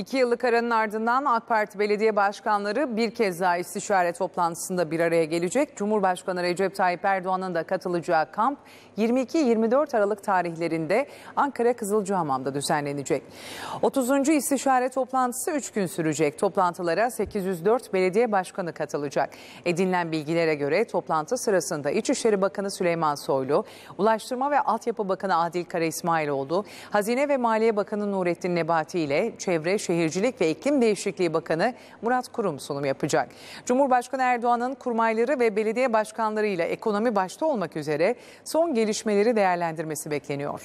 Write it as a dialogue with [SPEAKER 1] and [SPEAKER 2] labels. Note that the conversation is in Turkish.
[SPEAKER 1] İki yıllık aranın ardından AK Parti belediye başkanları bir kez daha istişare toplantısında bir araya gelecek. Cumhurbaşkanı Recep Tayyip Erdoğan'ın da katılacağı kamp 22-24 Aralık tarihlerinde Ankara Kızılcahamam'da düzenlenecek. 30. istişare toplantısı 3 gün sürecek. Toplantılara 804 belediye başkanı katılacak. Edinilen bilgilere göre toplantı sırasında İçişleri Bakanı Süleyman Soylu, Ulaştırma ve Altyapı Bakanı Adil Kara İsmailoğlu, Hazine ve Maliye Bakanı Nurettin Nebati ile Çevre, Şehircilik ve İklim Değişikliği Bakanı Murat Kurum sunum yapacak. Cumhurbaşkanı Erdoğan'ın kurmayları ve belediye başkanlarıyla ekonomi başta olmak üzere son gelişmeleri değerlendirmesi bekleniyor.